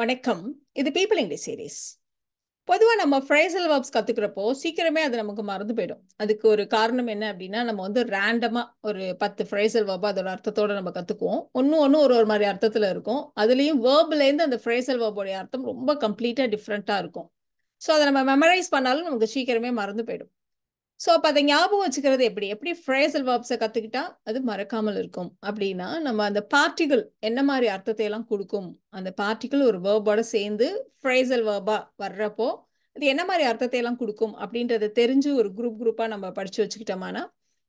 வணக்கம் இது people English series பொதுவாக நம்ம ஃப்ரைசல் வேர்ப்ஸ் கற்றுக்கிறப்போ சீக்கிரமே அது நமக்கு மறந்து போயிடும் அதுக்கு ஒரு காரணம் என்ன அப்படின்னா நம்ம வந்து ரேண்டமாக ஒரு பத்து ஃப்ரைசல் வேர்ப் அதோட அர்த்தத்தோடு நம்ம கற்றுக்குவோம் ஒன்று ஒன்றும் ஒரு ஒரு மாதிரி அர்த்தத்தில் இருக்கும் அதுலேயும் வேர்ப்லேருந்து அந்த ஃப்ரைசல் வேர்போடைய அர்த்தம் ரொம்ப கம்ப்ளீட்டாக டிஃப்ரெண்ட்டாக இருக்கும் ஸோ அதை நம்ம மெமரைஸ் பண்ணாலும் நமக்கு சீக்கிரமே மறந்து போயிடும் ஸோ அப்போ அதை ஞாபகம் வச்சுக்கிறது எப்படி எப்படி ஃப்ரேசல் வாப்ஸை கற்றுக்கிட்டா அது மறக்காமல் இருக்கும் அப்படின்னா நம்ம அந்த பார்ட்டிகள் என்ன மாதிரி அர்த்தத்தை எல்லாம் கொடுக்கும் அந்த பார்ட்டிகள் ஒரு வேர்போட சேர்ந்து ஃப்ரேசல் வேர்பா வர்றப்போ அது என்ன மாதிரி அர்த்தத்தை எல்லாம் கொடுக்கும் அப்படின்றத தெரிஞ்சு ஒரு குரூப் குரூப்பாக நம்ம படித்து வச்சுக்கிட்டோம்னா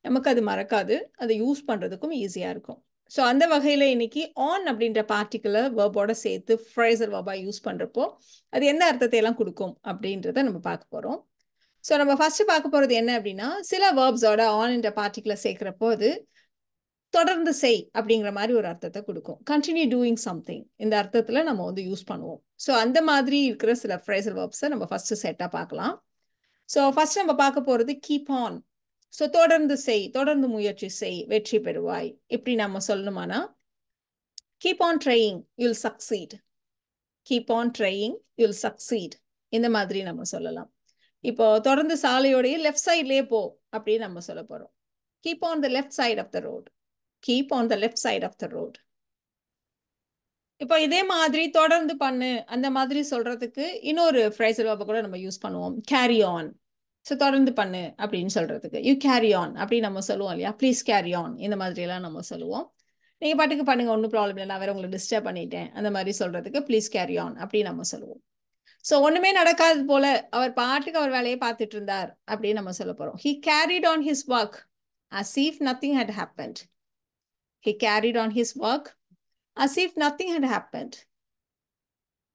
நமக்கு அது மறக்காது அதை யூஸ் பண்ணுறதுக்கும் ஈஸியாக இருக்கும் ஸோ அந்த வகையில் இன்னைக்கு ஆன் அப்படின்ற பார்ட்டிகளை வேர்போட சேர்த்து ஃப்ரேசல் வேர்பாக யூஸ் பண்ணுறப்போ அது எந்த அர்த்தத்தை எல்லாம் கொடுக்கும் அப்படின்றத நம்ம பார்க்க போகிறோம் ஸோ நம்ம ஃபர்ஸ்ட் பார்க்க போகிறது என்ன அப்படின்னா சில வேர்ப்ஸோட ஆன் என்ற பார்ட்டிகுலர் சேர்க்கிறப்போ போது தொடர்ந்து செய் அப்படிங்கிற மாதிரி ஒரு அர்த்தத்தை கொடுக்கும் கண்டினியூ டூயிங் சம்திங் இந்த அர்த்தத்தில் நம்ம வந்து யூஸ் பண்ணுவோம் ஸோ அந்த மாதிரி இருக்கிற சில ஃப்ரேசல் வேர்ப்ஸை நம்ம ஃபஸ்ட்டு செட்டாக பார்க்கலாம் ஸோ ஃபர்ஸ்ட் நம்ம பார்க்க போகிறது கீப் ஆன் ஸோ தொடர்ந்து செய் தொடர்ந்து முயற்சி செய் வெற்றி பெறுவாய் இப்படி நம்ம சொல்லணுமானா keep on trying you'll succeed keep on trying you'll succeed இந்த மாதிரி நம்ம சொல்லலாம் இப்போ தொடர்ந்து சாலையோடைய லெஃப்ட் சைட்லயே போ அப்படின்னு நம்ம சொல்ல போறோம் keep on the left side of the road keep on the left side of the road இப்போ இதே மாதிரி தொடர்ந்து பண்ணு அந்த மாதிரி சொல்றதுக்கு இன்னொரு ஃப்ரைசல் வாப்பை கூட நம்ம யூஸ் பண்ணுவோம் கேரி ஆன் ஸோ தொடர்ந்து பண்ணு அப்படின்னு சொல்றதுக்கு யூ கேரி ஆன் அப்படின்னு நம்ம சொல்லுவோம் இல்லையா ப்ளீஸ் கேரி ஆன் இந்த மாதிரி எல்லாம் நம்ம சொல்லுவோம் நீங்க பாட்டுக்கு பண்ணுங்க ஒன்றும் ப்ராப்ளம் இல்லை நான் வேற உங்களை டிஸ்டர்ப் பண்ணிட்டேன் அந்த மாதிரி சொல்றதுக்கு ப்ளீஸ் கேரி ஆன் அப்படின்னு நம்ம சொல்லுவோம் ஸோ ஒன்றுமே நடக்காது போல அவர் பாட்டுக்கு அவர் வேலையை பார்த்துட்டு இருந்தார் அப்படின்னு நம்ம சொல்ல போகிறோம் he carried on his work as if nothing had happened he carried on his work as if nothing had happened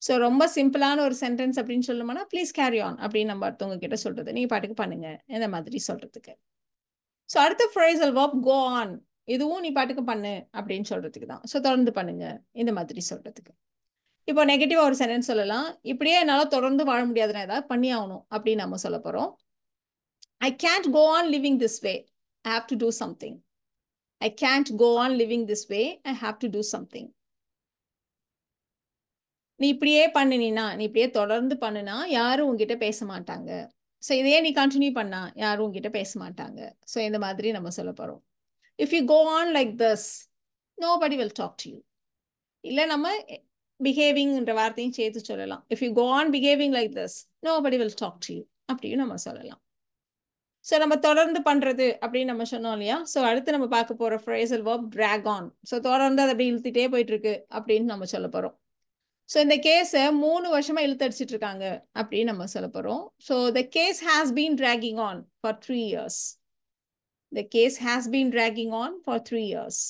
so ரொம்ப சிம்பிளான ஒரு சென்டென்ஸ் அப்படின்னு சொல்லணும்னா ப்ளீஸ் கேரி ஆன் அப்படின்னு நம்ம அடுத்தவங்க கிட்ட சொல்றது நீங்கள் பாட்டுக்கு பண்ணுங்க இந்த மாதிரி சொல்றதுக்கு ஸோ அடுத்த ஃப்ரைசல் வாப் கோ ஆன் இதுவும் நீ பாட்டுக்கு பண்ணு அப்படின்னு சொல்றதுக்கு தான் ஸோ தொடர்ந்து பண்ணுங்க இந்த மாதிரி சொல்றதுக்கு இப்போ நெகட்டிவாக ஒரு சென்டென்ஸ் சொல்லலாம் இப்படியே என்னால் தொடர்ந்து வாழ முடியாதுன்னா ஏதாவது பண்ணி ஆகணும் அப்படின்னு நம்ம சொல்ல போகிறோம் I can't go on living this way I have to do something I can't go on living this way I have to do something நீ இப்படியே பண்ணினா நீ இப்படியே தொடர்ந்து பண்ணினா யாரும் உங்ககிட்ட பேச மாட்டாங்க ஸோ இதையே நீ கண்டினியூ பண்ணா யாரும் உங்ககிட்ட பேச மாட்டாங்க ஸோ இந்த மாதிரி நம்ம சொல்ல போகிறோம் if you go on like thus nobody will talk to you இல்லை நம்ம பிஹேவிங்ன்ற வார்த்தையும் சேர்த்து சொல்லலாம் if you go on behaving like this nobody will talk to you அப்படின்னு நம்ம சொல்லலாம் ஸோ நம்ம தொடர்ந்து பண்ணுறது அப்படின்னு நம்ம சொன்னோம் இல்லையா ஸோ அடுத்து நம்ம பார்க்க போகிற phrasal verb drag on so தொடர்ந்து அதை அப்படி இழுத்துட்டே போயிட்டு இருக்கு அப்படின்னு நம்ம சொல்ல போகிறோம் ஸோ இந்த கேஸை மூணு வருஷமாக இழுத்தடிச்சிட்டு இருக்காங்க அப்படின்னு நம்ம சொல்ல போகிறோம் so the case has been dragging on for three years the case has been dragging on for three years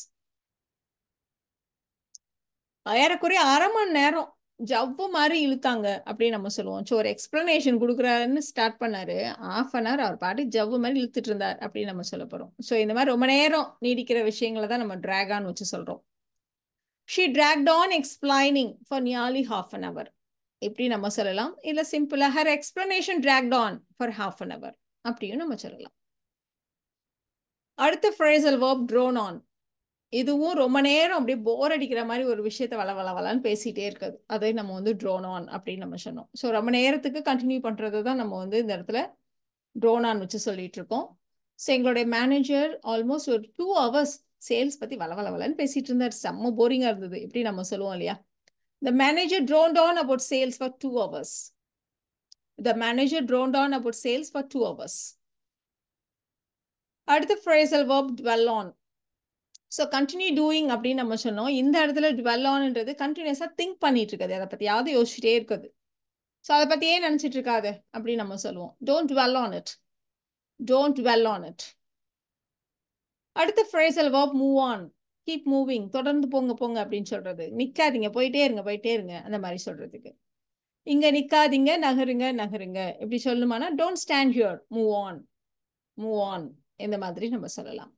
ஏறக்குறைய அரை மணி நேரம் ஜவ்வு மாதிரி இழுத்தாங்க அப்படின்னு நம்ம சொல்லுவோம் ஸோ ஒரு எக்ஸ்பிளனேஷன் கொடுக்குறாருன்னு ஸ்டார்ட் பண்ணாரு ஆஃப் அன் ஹவர் அவர் பாட்டு ஜவ்வு மாதிரி இழுத்துட்டு இருந்தார் அப்படின்னு நம்ம சொல்ல போகிறோம் ஸோ இந்த மாதிரி ரொம்ப நேரம் நீடிக்கிற விஷயங்களை தான் நம்ம ட்ராகான் வச்சு சொல்கிறோம் she dragged on explaining for nearly half an hour இப்படி நம்ம சொல்லலாம் இல்லை சிம்பிளாக her explanation dragged on for half an hour அப்படியும் நம்ம சொல்லலாம் அடுத்த ஃப்ரேசல் வேர்ப் ட்ரோன் ஆன் இதுவும் ரொம்ப நேரம் அப்படியே போர் அடிக்கிற மாதிரி ஒரு விஷயத்த வள வள வளன்னு பேசிகிட்டே இருக்குது அதை நம்ம வந்து ட்ரோன் ஆன் அப்படின்னு நம்ம சொன்னோம் ஸோ ரொம்ப நேரத்துக்கு கண்டினியூ பண்ணுறது தான் நம்ம வந்து இந்த இடத்துல ட்ரோன் ஆன் வச்சு சொல்லிட்டு இருக்கோம் ஸோ எங்களுடைய மேனேஜர் ஆல்மோஸ்ட் ஒரு டூ ஹவர்ஸ் சேல்ஸ் பற்றி வள வள வளன்னு பேசிகிட்டு இருந்தார் செம்ம போரிங்காக இருந்தது எப்படி நம்ம சொல்லுவோம் இல்லையா the manager droned on about sales for two hours the manager droned on about sales for two hours அடுத்த phrasal verb dwell on so continue doing அப்படின்னு நம்ம சொன்னோம் இந்த இடத்துல டுவெல் ஆன்ன்றது கண்டினியூஸாக திங்க் பண்ணிட்டு இருக்காது அதை பற்றியாவது யோசிச்சுட்டே இருக்குது ஸோ அதை பற்றியே நினச்சிட்டு இருக்காது அப்படின்னு நம்ம சொல்லுவோம் don't dwell on it don't dwell on it அடுத்த phrasal verb move on keep moving தொடர்ந்து போங்க போங்க அப்படின்னு சொல்றது நிற்காதீங்க போயிட்டே இருங்க போயிட்டே இருங்க அந்த மாதிரி சொல்றதுக்கு இங்கே நிற்காதீங்க நகருங்க நகருங்க இப்படி சொல்லணுமானா don't stand here move on move on இந்த மாதிரி நம்ம சொல்லலாம்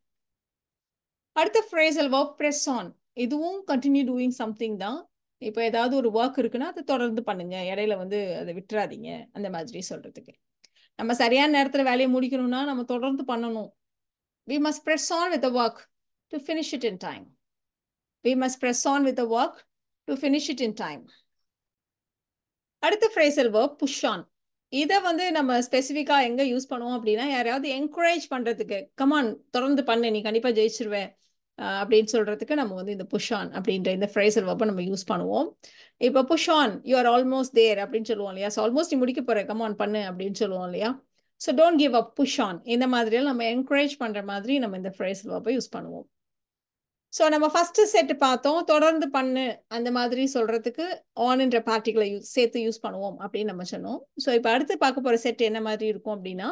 அடுத்த ஃப்ரேசல் ஒர்க் ப்ரெஸ் ஆன் இதுவும் கண்டினியூ டூயிங் சம்திங் தான் இப்போ ஏதாவது ஒரு ஒர்க் இருக்குன்னா அதை தொடர்ந்து பண்ணுங்க இடையில வந்து அதை விட்டுறாதீங்க அந்த மாதிரி சொல்றதுக்கு நம்ம சரியான நேரத்தில் வேலையை முடிக்கணும்னா நம்ம தொடர்ந்து பண்ணணும் we must press on with a work to finish it in time we must press on with a work to finish it in time அடுத்த ஃப்ரேசல் ஒர்க் புஷ் ஆன் இதை வந்து நம்ம ஸ்பெசிஃபிக்காக எங்கே யூஸ் பண்ணுவோம் அப்படின்னா யாரையாவது என்கரேஜ் பண்ணுறதுக்கு கமான் தொடர்ந்து பண்ணு நீ கண்டிப்பாக ஜெயிச்சிருவேன் அப்படின்னு சொல்றதுக்கு நம்ம வந்து இந்த புஷ் ஆன் அப்படின்ற இந்த ஃப்ரைஸ் வப்போ நம்ம யூஸ் பண்ணுவோம் இப்போ push on you are almost there அப்படின்னு சொல்லுவோம் இல்லையா ஸோ ஆல்மோஸ்ட் நீ முடிக்க போகிற கமான் பண்ணு அப்படின்னு சொல்லுவோம் இல்லையா so don't give up push on இந்த மாதிரியெல்லாம் நம்ம என்கரேஜ் பண்ணுற மாதிரி நம்ம இந்த ஃப்ரைஸ் வப்போ யூஸ் பண்ணுவோம் ஸோ நம்ம ஃபர்ஸ்ட் செட் பார்த்தோம் தொடர்ந்து பண்ணு அந்த மாதிரி சொல்றதுக்கு ஆன்ன்ற பார்ட்டிகளை யூஸ் சேர்த்து யூஸ் பண்ணுவோம் அப்படின்னு நம்ம சொன்னோம் ஸோ இப்போ அடுத்து பார்க்க போற செட் என்ன மாதிரி இருக்கும் அப்படின்னா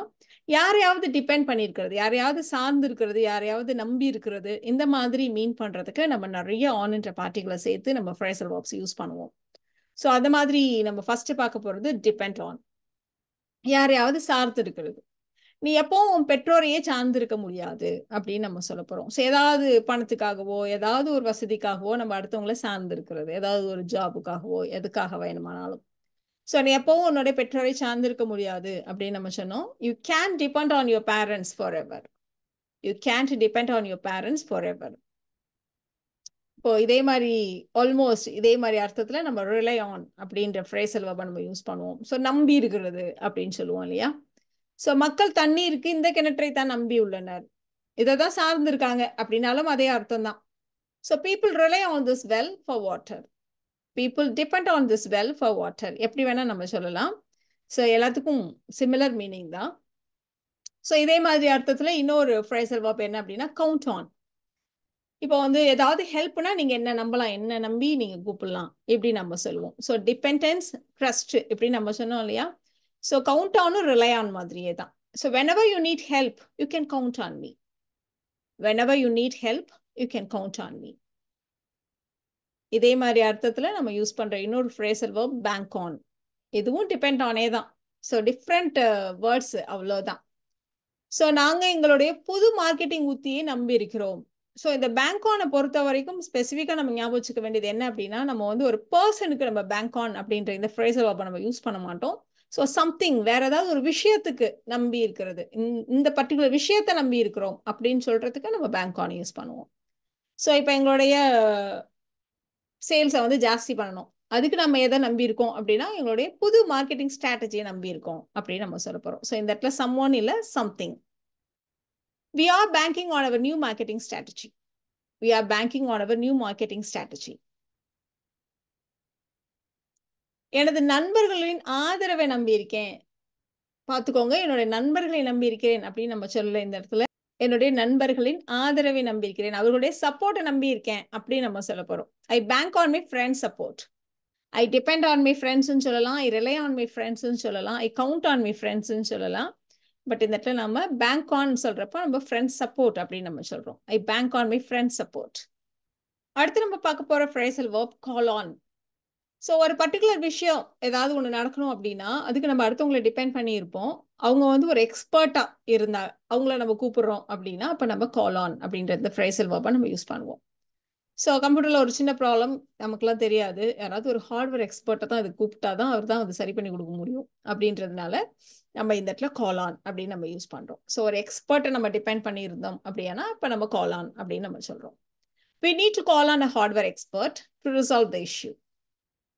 யாரையாவது டிபெண்ட் பண்ணியிருக்கிறது யாரையாவது சார்ந்து இருக்கிறது யாரையாவது நம்பி இருக்கிறது இந்த மாதிரி மீன் பண்றதுக்கு நம்ம நிறைய ஆன்ன்ற பார்ட்டிகளை சேர்த்து நம்ம ஃப்ரேசல் வாப்ஸ் யூஸ் பண்ணுவோம் ஸோ அந்த மாதிரி நம்ம ஃபர்ஸ்ட் பார்க்க போறது டிபெண்ட் ஆன் யாரையாவது சார்ந்து இருக்கிறது நீ எப்பவும் உன் பெற்றோரையே சார்ந்திருக்க முடியாது அப்படின்னு நம்ம சொல்ல போறோம் ஸோ ஏதாவது பணத்துக்காகவோ ஏதாவது ஒரு வசதிக்காகவோ நம்ம அடுத்தவங்கள சார்ந்திருக்கிறது ஏதாவது ஒரு ஜாபுக்காகவோ எதுக்காக வேணுமானாலும் ஸோ நீ எப்பவும் உன்னோட பெற்றோரை சார்ந்திருக்க முடியாது அப்படின்னு நம்ம சொன்னோம் you can depend on your parents forever you to depend on your parents forever இப்போ இதே மாதிரி ஆல்மோஸ்ட் இதே மாதிரி அர்த்தத்தில் நம்ம ரிலை ஆன் அப்படின்ற ஃப்ரேஸ் செல்வா நம்ம யூஸ் பண்ணுவோம் ஸோ நம்பி இருக்கிறது அப்படின்னு சொல்லுவோம் இல்லையா ஸோ மக்கள் தண்ணீருக்கு இந்த கிணற்றை தான் நம்பி உள்ளனர் இதை தான் சார்ந்திருக்காங்க அப்படின்னாலும் அதே அர்த்தம் தான் so people rely on this well for water people depend on this well for water எப்படி வேணால் நம்ம சொல்லலாம் ஸோ எல்லாத்துக்கும் சிமிலர் மீனிங் தான் ஸோ இதே மாதிரி அர்த்தத்தில் இன்னொரு ஃப்ரைசல் வாப் என்ன அப்படின்னா கவுண்ட் ஆன் இப்போ வந்து ஏதாவது ஹெல்ப்னா நீங்கள் என்ன நம்பலாம் என்ன நம்பி நீங்கள் கூப்பிடலாம் எப்படி நம்ம சொல்லுவோம் ஸோ டிபெண்டன்ஸ் ட்ரஸ்ட் எப்படி நம்ம சொன்னோம் இல்லையா ஸோ கவுண்ட் ஆனும் ரிலையான் மாதிரியே தான் so whenever you need help you can count on me whenever you need help you can count on me இதே மாதிரி அர்த்தத்தில் நம்ம யூஸ் பண்ணுற இன்னொரு ஃப்ரேசல் வேர்ப் பேங்க் ஆன் இதுவும் டிபெண்ட் ஆனே தான் ஸோ டிஃப்ரெண்ட் வேர்ட்ஸ் uh, அவ்வளோதான் ஸோ நாங்கள் எங்களுடைய புது மார்க்கெட்டிங் உத்தியை நம்பி இருக்கிறோம் ஸோ இந்த பேங்க் ஆனை பொறுத்த வரைக்கும் ஸ்பெசிஃபிக்காக நம்ம ஞாபகம் வச்சுக்க வேண்டியது என்ன அப்படின்னா நம்ம வந்து ஒரு பர்சனுக்கு நம்ம பேங்க் ஆன் அப்படின்ற இந்த ஃப்ரேசல் வேர்ப்பை நம்ம யூஸ் பண்ண மாட்டோம் ஸோ சம்திங் வேற ஏதாவது ஒரு விஷயத்துக்கு நம்பி இருக்கிறது இந்த பர்டிகுலர் விஷயத்த நம்பி இருக்கிறோம் அப்படின்னு சொல்றதுக்கு நம்ம பேங்க் ஆன் யூஸ் பண்ணுவோம் ஸோ இப்போ எங்களுடைய சேல்ஸை வந்து ஜாஸ்தி பண்ணணும் அதுக்கு நம்ம எதை நம்பியிருக்கோம் அப்படின்னா எங்களுடைய புது மார்க்கெட்டிங் ஸ்ட்ராட்டஜியை நம்பியிருக்கோம் அப்படின்னு நம்ம சொல்ல போகிறோம் ஸோ இந்த இடத்துல சம் ஒன் இல்லை something we are banking on our new marketing strategy we are banking on our new marketing strategy எனது நண்பர்களின் ஆதரவை நம்பியிருக்கேன் பார்த்துக்கோங்க என்னுடைய நண்பர்களை நம்பியிருக்கிறேன் அப்படின்னு நம்ம சொல்லல இந்த இடத்துல என்னுடைய நண்பர்களின் ஆதரவை நம்பியிருக்கிறேன் அவர்களுடைய சப்போர்ட்டை நம்பியிருக்கேன் அப்படின்னு நம்ம சொல்ல போகிறோம் I bank on my friends support I depend on my ஃப்ரெண்ட்ஸ்னு சொல்லலாம் ஐ ரிலே ஆன் மை ஃப்ரெண்ட்ஸ்னு சொல்லலாம் ஐ கவுண்ட் ஆன் மை ஃப்ரெண்ட்ஸ்னு சொல்லலாம் பட் இந்த இடத்துல நம்ம பேங்க் ஆன் சொல்கிறப்ப நம்ம ஃப்ரெண்ட்ஸ் சப்போர்ட் அப்படின்னு நம்ம சொல்கிறோம் I bank on my friends support அடுத்து நம்ம பார்க்க போகிற phrasal verb call on so ஒரு பர்டிகுலர் விஷயம் ஏதாவது ஒன்று நடக்கணும் அப்படின்னா அதுக்கு நம்ம அடுத்தவங்களை டிபெண்ட் பண்ணியிருப்போம் அவங்க வந்து ஒரு எக்ஸ்பர்ட்டாக இருந்தா அவங்கள நம்ம கூப்பிடுறோம் அப்படின்னா அப்போ நம்ம கால் ஆன் அப்படின்ற இந்த ஃப்ரைசல் வேர்பை நம்ம யூஸ் பண்ணுவோம் ஸோ கம்ப்யூட்டரில் ஒரு சின்ன ப்ராப்ளம் நமக்குலாம் தெரியாது யாராவது ஒரு ஹார்ட்வேர் எக்ஸ்பர்ட்டை தான் அது கூப்பிட்டா தான் அவர் தான் அது சரி பண்ணி கொடுக்க முடியும் அப்படின்றதுனால நம்ம இந்த இடத்துல கால் ஆன் அப்படின்னு நம்ம யூஸ் பண்ணுறோம் ஸோ ஒரு எக்ஸ்பர்ட்டை நம்ம டிபெண்ட் பண்ணியிருந்தோம் அப்படின்னா இப்போ நம்ம கால் ஆன் அப்படின்னு நம்ம சொல்கிறோம் we need to call on a hardware expert to resolve the issue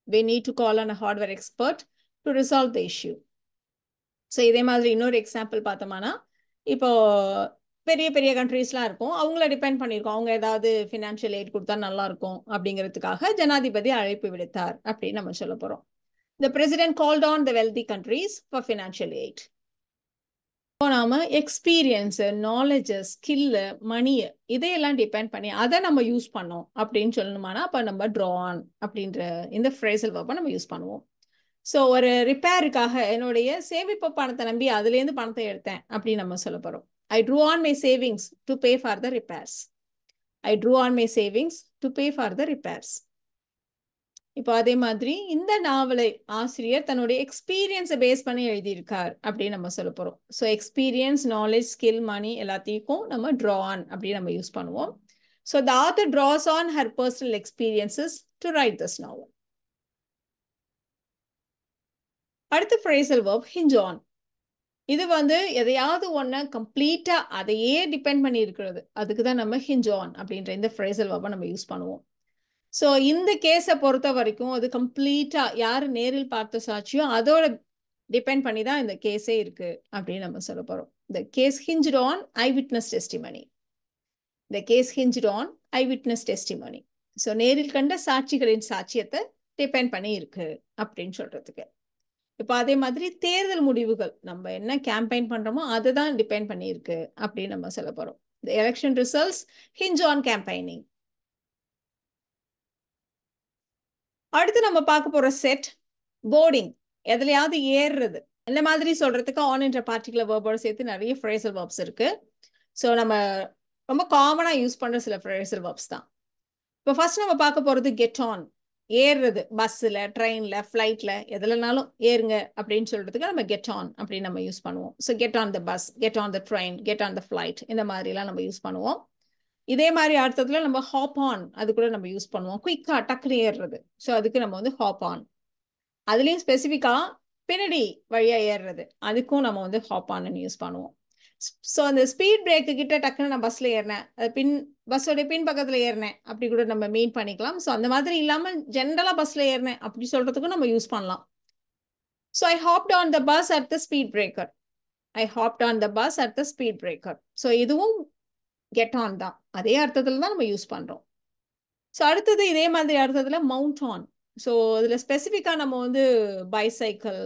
they need to call on a hardware expert to resolve the issue. So இதே மாதிரி இன்னொரு எக்ஸாம்பிள் பார்த்தோம்னா இப்போ பெரிய பெரிய கண்ட்ரீஸ்லாம் இருக்கும் அவங்கள டிபெண்ட் பண்ணியிருக்கோம் அவங்க ஏதாவது ஃபினான்ஷியல் எய்ட் கொடுத்தா நல்லா இருக்கும் அப்படிங்கிறதுக்காக ஜனாதிபதி அழைப்பு விடுத்தார் அப்படின்னு நம்ம சொல்ல போகிறோம் the president called on the wealthy countries for financial aid இப்போ நாம எக்ஸ்பீரியன்ஸு நாலேஜு ஸ்கில்லு மணியை இதையெல்லாம் டிபெண்ட் பண்ணி அதை நம்ம யூஸ் பண்ணோம் அப்படின்னு சொல்லணுமானா அப்போ நம்ம ட்ரான் ஆன் அப்படின்ற இந்த ஃப்ரேசல் வப்பை நம்ம யூஸ் பண்ணுவோம் ஸோ ஒரு ரிப்பேருக்காக என்னுடைய சேமிப்பு பணத்தை நம்பி அதுலேருந்து பணத்தை எடுத்தேன் அப்படின்னு நம்ம சொல்ல போகிறோம் I drew on my savings to pay for the repairs I drew on my savings to pay for the repairs இப்போ அதே மாதிரி இந்த நாவலை ஆசிரியர் தன்னுடைய எக்ஸ்பீரியன்ஸை பேஸ் பண்ணி எழுதியிருக்கார் அப்படின்னு நம்ம சொல்ல போகிறோம் so experience knowledge skill money எல்லாத்தையும் நம்ம ட்ரா ஆன் அப்படின்னு நம்ம யூஸ் பண்ணுவோம் so the author draws on her personal experiences to write this novel அடுத்த ஃப்ரேசல் வேர்ப் ஹிஞ்சான் இது வந்து எதையாவது ஒன்று கம்ப்ளீட்டாக அதையே டிபெண்ட் பண்ணி இருக்கிறது அதுக்கு தான் நம்ம ஹிஞ்சான் அப்படின்ற இந்த ஃப்ரேசல் வேர்பை நம்ம யூஸ் பண்ணுவோம் ஸோ இந்த கேஸை பொறுத்த வரைக்கும் அது கம்ப்ளீட்டாக யார் நேரில் பார்த்த சாட்சியோ அதோட டிபெண்ட் பண்ணி தான் இந்த கேஸே இருக்கு அப்படின்னு நம்ம சொல்ல போகிறோம் the case hinged on eyewitness testimony the case hinged on eyewitness testimony so நேரில் கண்ட சாட்சிகளின் சாட்சியத்தை டிபெண்ட் பண்ணி இருக்கு அப்படின்னு சொல்றதுக்கு இப்போ அதே மாதிரி தேர்தல் முடிவுகள் நம்ம என்ன கேம்பெயின் பண்ணுறோமோ அதை தான் டிபெண்ட் பண்ணியிருக்கு அப்படின்னு நம்ம சொல்ல போகிறோம் இந்த election results hinge on campaigning அடுத்து நம்ம பார்க்க போற செட் போர்டிங் எதுலையாவது ஏறுறது இந்த மாதிரி சொல்றதுக்கு ஆன் என்ற பார்ட்டிகுலர் வேர்போட சேர்த்து நிறைய ஃப்ரேசர் வேர்ப்ஸ் இருக்கு ஸோ நம்ம ரொம்ப காமனாக யூஸ் பண்ணுற சில ஃப்ரேசர் வேர்ப்ஸ் தான் இப்போ ஃபர்ஸ்ட் நம்ம பார்க்க போகிறது கெட் ஆன் ஏறுறது பஸ்ஸில் ட்ரெயினில் ஃப்ளைட்டில் எதுலனாலும் ஏறுங்க அப்படின்னு சொல்கிறதுக்கு நம்ம கெட் ஆன் அப்படின்னு நம்ம யூஸ் பண்ணுவோம் so get on the bus get on the train get on the flight இந்த மாதிரிலாம் நம்ம யூஸ் பண்ணுவோம் இதே மாதிரி அர்த்தத்தில் நம்ம ஹாப் ஆன் அது கூட நம்ம யூஸ் பண்ணுவோம் குயிக்காக டக்குனு ஏறுறது ஸோ அதுக்கு நம்ம வந்து ஹாப் ஆன் அதுலேயும் ஸ்பெசிஃபிக்காக பின்னாடி வழியாக ஏறுறது அதுக்கும் நம்ம வந்து ஹாப் ஆன் யூஸ் பண்ணுவோம் ஸோ அந்த ஸ்பீட் பிரேக்கு கிட்ட டக்குன்னு நான் பஸ்ஸில் ஏறினேன் அது பின் பஸ்ஸோடைய பின் பக்கத்துல ஏறினேன் அப்படி கூட நம்ம மீன் பண்ணிக்கலாம் ஸோ அந்த மாதிரி இல்லாமல் ஜென்ரலாக பஸ்ஸில் ஏறினேன் அப்படி சொல்கிறதுக்கும் நம்ம யூஸ் பண்ணலாம் so I hopped on the bus at the speed breaker I hopped on the bus at the speed breaker so இதுவும் கெட் ஆன் தான் அதே அர்த்தத்தில் தான் நம்ம யூஸ் பண்ணுறோம் ஸோ அடுத்தது இதே மாதிரி அர்த்தத்தில் மவுண்ட் ஆன் ஸோ இதில் ஸ்பெசிஃபிக்காக நம்ம வந்து பைசைக்கிள்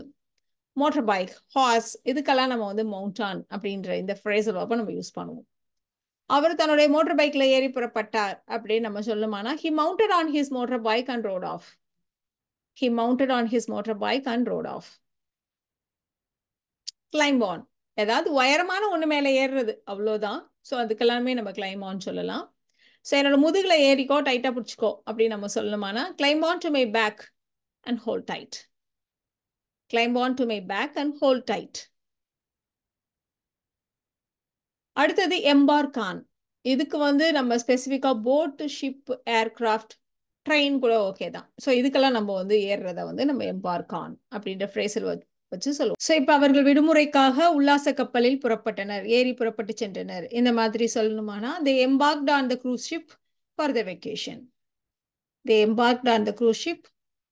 மோட்டர் பைக் ஹார்ஸ் இதுக்கெல்லாம் நம்ம வந்து மவுண்ட் ஆன் அப்படின்ற இந்த ஃப்ரேஸல் அப்போ நம்ம யூஸ் பண்ணுவோம் அவர் தன்னுடைய மோட்டர் பைக்கில் ஏறி புறப்பட்டார் அப்படின்னு நம்ம சொல்லுமானா he mounted on his motorbike and rode off he mounted on his motorbike and rode off climb on ஏதாவது உயரமான ஒன்று மேலே ஏறுறது அவ்வளோதான் ஸோ அதுக்கெல்லாமே நம்ம கிளைம் ஆன் சொல்லலாம் ஸோ என்னோட முதுகில் ஏறிக்கோ டைட்டாக பிடிச்சிக்கோ அப்படின்னு நம்ம சொல்லணுமானா climb on to my back and hold tight climb on to my back and hold tight அடுத்தது எம்பார் கான் இதுக்கு வந்து நம்ம ஸ்பெசிஃபிக்காக போட்டு ஷிப் ஏர்கிராஃப்ட் ட்ரெயின் கூட ஓகே தான் ஸோ இதுக்கெல்லாம் நம்ம வந்து ஏறுறத வந்து நம்ம எம்பார் கான் அப்படின்ற ஃப்ரேசல் வச்சு சொல்லுவோம் ஸோ இப்போ அவர்கள் விடுமுறைக்காக உல்லாச கப்பலில் புறப்பட்டனர் ஏறி புறப்பட்டு சென்றனர் இந்த மாதிரி சொல்லணுமானா they embarked on the cruise ship for the vacation they embarked on the cruise ship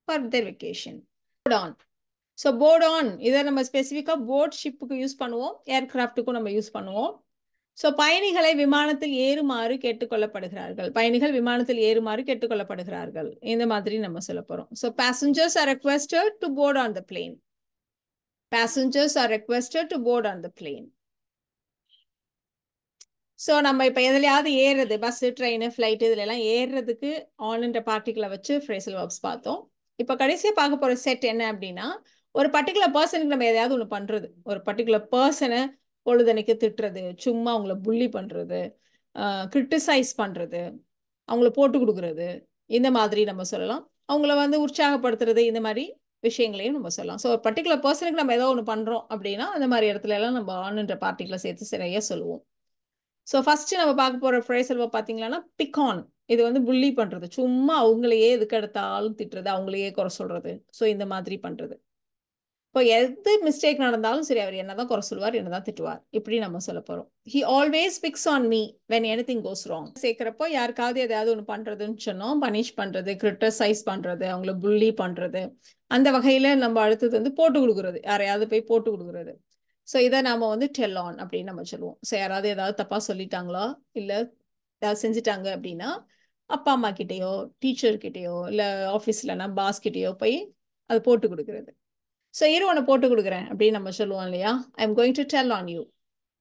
for the vacation board on so board on இதை நம்ம ஸ்பெசிஃபிக்காக போர்ட் ஷிப்புக்கு யூஸ் பண்ணுவோம் ஏர்கிராஃப்ட்டுக்கும் நம்ம யூஸ் பண்ணுவோம் ஸோ பயணிகளை விமானத்தில் ஏறுமாறு கேட்டுக்கொள்ளப்படுகிறார்கள் பயணிகள் விமானத்தில் ஏறுமாறு கேட்டுக்கொள்ளப்படுகிறார்கள் இந்த மாதிரி நம்ம சொல்ல போகிறோம் so passengers are requested to board on the plane passengers are requested to board on the plane so நம்ம இப்போ எதுலையாவது ஏறுறது பஸ்ஸு ட்ரெயின் ஃப்ளைட் இதுல எல்லாம் ஏறுறதுக்கு ஆன்ன்ற பார்ட்டிகளை வச்சு ஃப்ரேசல் ஒர்க்ஸ் பார்த்தோம் இப்போ கடைசியாக பார்க்க போகிற செட் என்ன அப்படின்னா ஒரு பர்டிகுலர் பர்சனுக்கு நம்ம எதையாவது ஒன்று பண்ணுறது ஒரு பர்டிகுலர் பர்சனை பொழுதனைக்கு திட்டுறது சும்மா அவங்கள புள்ளி பண்ணுறது கிரிட்டிசைஸ் பண்ணுறது அவங்கள போட்டு கொடுக்குறது இந்த மாதிரி நம்ம சொல்லலாம் அவங்கள வந்து உற்சாகப்படுத்துறது இந்த மாதிரி விஷயங்களையும் நம்ம சொல்லலாம் ஸோ ஒரு பர்டிகுலர் பர்சனுக்கு நம்ம ஏதோ ஒன்று பண்ணுறோம் அப்படின்னா அந்த மாதிரி இடத்துல எல்லாம் நம்ம ஆணுன்ற பார்ட்டிகளை சேர்த்து சிறைய சொல்லுவோம் ஸோ ஃபஸ்ட்டு நம்ம பார்க்க போகிற ஃப்ரேஸ் செல்வம் பார்த்தீங்கன்னா பிகான் இது வந்து புள்ளி பண்ணுறது சும்மா அவங்களையே எதுக்கு எடுத்தாலும் திட்டுறது அவங்களையே குறை சொல்கிறது ஸோ இந்த மாதிரி பண்ணுறது இப்போ எது மிஸ்டேக் நடந்தாலும் சரி அவர் என்னதான் குறை சொல்லுவார் என்னதான் திட்டுவார் இப்படி நம்ம சொல்ல போறோம் he always picks on me when anything goes wrong சேர்க்கிறப்போ யாருக்காவது எதாவது ஒன்று பண்றதுன்னு சொன்னோம் பனிஷ் பண்றது கிரிட்டிசைஸ் பண்றது அவங்கள புள்ளி பண்றது அந்த வகையில நம்ம அழுத்தது வந்து போட்டு கொடுக்குறது யாரையாவது போய் போட்டு கொடுக்குறது ஸோ இதை நாம வந்து டெல் ஆன் அப்படின்னு நம்ம சொல்லுவோம் ஸோ யாராவது ஏதாவது தப்பாக சொல்லிட்டாங்களா இல்லை ஏதாவது செஞ்சுட்டாங்க அப்படின்னா அப்பா அம்மா கிட்டேயோ டீச்சர்கிட்டேயோ இல்லை ஆஃபீஸ்லன்னா பாஸ் கிட்டேயோ போய் அது போட்டு கொடுக்குறது ஸோ இரு ஒன்று போட்டு கொடுக்குறேன் அப்படின்னு நம்ம சொல்லுவோம் இல்லையா I am going to tell on you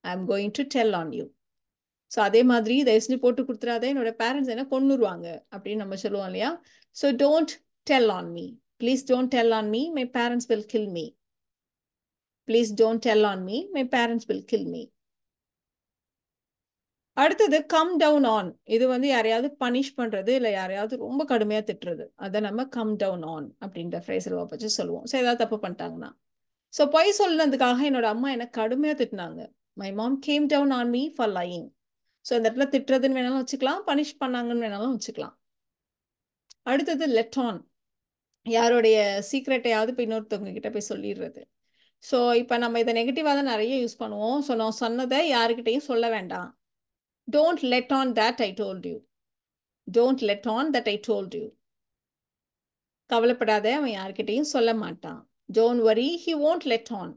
I am going to tell on you so அதே மாதிரி தயவு செஞ்சு போட்டு கொடுத்துறாதே என்னோட பேரண்ட்ஸ் என்ன கொண்டுருவாங்க அப்படின்னு நம்ம சொல்லுவோம் இல்லையா so don't tell on me please don't tell on me my parents will kill me please don't tell on me my parents will kill me அடுத்தது கம் டவுன் ஆன் இது வந்து யாரையாவது பனிஷ் பண்ணுறது இல்லை யாரையாவது ரொம்ப கடுமையாக திட்டுறது அதை நம்ம கம் டவுன் ஆன் அப்படின்ற ஃப்ரேஸ் வச்சு சொல்லுவோம் ஸோ ஏதாவது தப்பு பண்ணிட்டாங்கன்னா ஸோ பொய் சொல்லுறதுக்காக என்னோட அம்மா என்னை கடுமையாக திட்டினாங்க my mom came down on me for lying so அந்த இடத்துல திட்டுறதுன்னு வேணாலும் வச்சுக்கலாம் பனிஷ் பண்ணாங்கன்னு வேணாலும் வச்சுக்கலாம் அடுத்தது லெட் ஆன் யாருடைய சீக்ரெட்டையாவது போய் இன்னொருத்தவங்க கிட்ட போய் சொல்லிடுறது ஸோ இப்போ நம்ம இதை நெகட்டிவாக தான் நிறைய யூஸ் பண்ணுவோம் ஸோ நான் சொன்னதை யாருக்கிட்டையும் சொல்ல வேண்டாம் Don't let on that I told you. Don't let on that I told you கவலைப்படாத அவன் யார்கிட்டையும் சொல்ல மாட்டான் don't worry he won't let on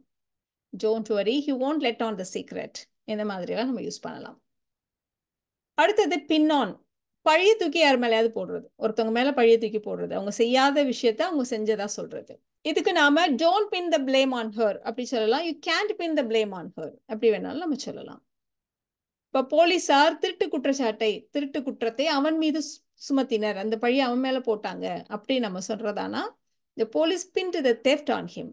don't worry he won't let on the secret இந்த மாதிரியெல்லாம் நம்ம யூஸ் பண்ணலாம் அடுத்தது பின் ஆன் பழைய தூக்கி யார் மேலேயாவது போடுறது ஒருத்தவங்க மேலே பழைய தூக்கி போடுறது அவங்க செய்யாத விஷயத்த அவங்க செஞ்சதா சொல்றது இதுக்கு நாம don't pin the blame on her அப்படி சொல்லலாம் you can't pin the blame on her அப்படி வேணாலும் நம்ம சொல்லலாம் இப்ப போலீசார் திருட்டு குற்றச்சாட்டை திருட்டு குற்றத்தை அவன் மீது சுமத்தினர் அந்த பழி அவன் மேல போட்டாங்க அப்படின்னு நம்ம சொல்றதானா the police pinned the theft on him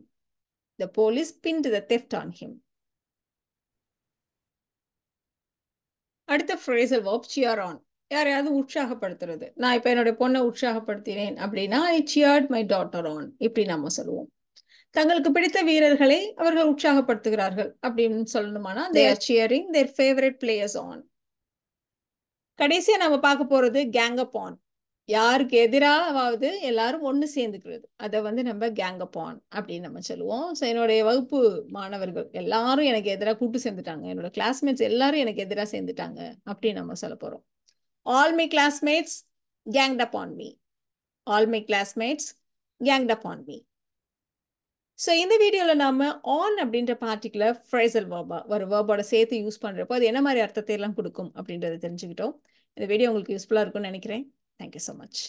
the police pinned the theft on him அடுத்த ஃப்ரேசல் வேர்ப் சியர் ஆன் யாரையாவது உற்சாகப்படுத்துறது நான் இப்போ என்னுடைய பொண்ணை உற்சாகப்படுத்தினேன் அப்படின்னா I cheered my daughter on இப்படி நம்ம சொல்லுவோம் தங்களுக்கு பிடித்த வீரர்களை அவர்கள் உற்சாகப்படுத்துகிறார்கள் அப்படின்னு சொல்லணுமானா they are cheering their favourite players on கடைசியா நம்ம பார்க்க போறது கேங் அப் ஆன் யாருக்கு எதிராவது எல்லாரும் ஒன்று சேர்ந்துக்கிறது அதை வந்து நம்ம கேங் அப் ஆன் அப்படின்னு நம்ம சொல்லுவோம் ஸோ என்னுடைய வகுப்பு மாணவர்கள் எல்லாரும் எனக்கு எதிராக கூட்டு சேர்ந்துட்டாங்க என்னோட கிளாஸ்மேட்ஸ் எல்லாரும் எனக்கு எதிராக சேர்ந்துட்டாங்க அப்படின்னு நம்ம சொல்ல போறோம் all my classmates gang up on me all my classmates gang up on me so இந்த வீடியோவில் நம்ம ஆன் அப்படின்ற பார்ட்டிக்குலர் ஃப்ரைசல் வேர்பா ஒரு வேர்போட சேர்த்து யூஸ் பண்ணுறப்போ அது என்ன மாதிரி அர்த்தத்தை எல்லாம் கொடுக்கும் அப்படின்றத தெரிஞ்சுக்கிட்டோம் இந்த வீடியோ உங்களுக்கு யூஸ்ஃபுல்லாக இருக்கும்னு நினைக்கிறேன் தேங்க்யூ ஸோ மச்